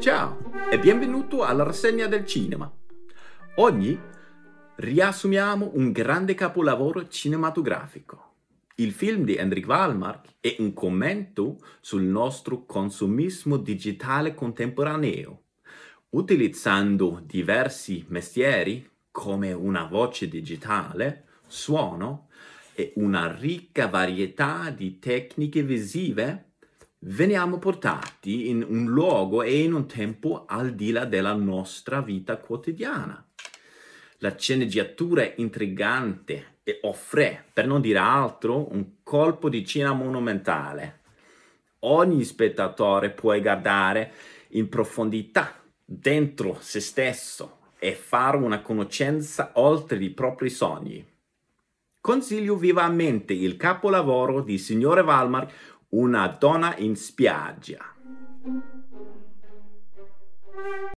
Ciao e benvenuto alla rassegna del cinema. Oggi riassumiamo un grande capolavoro cinematografico. Il film di Henrik Wallmark è un commento sul nostro consumismo digitale contemporaneo, utilizzando diversi mestieri come una voce digitale, suono e una ricca varietà di tecniche visive veniamo portati in un luogo e in un tempo al di là della nostra vita quotidiana. La sceneggiatura è intrigante e offre, per non dire altro, un colpo di cena monumentale. Ogni spettatore può guardare in profondità dentro se stesso e fare una conoscenza oltre i propri sogni. Consiglio vivamente il capolavoro di Signore Valmar una donna in spiaggia.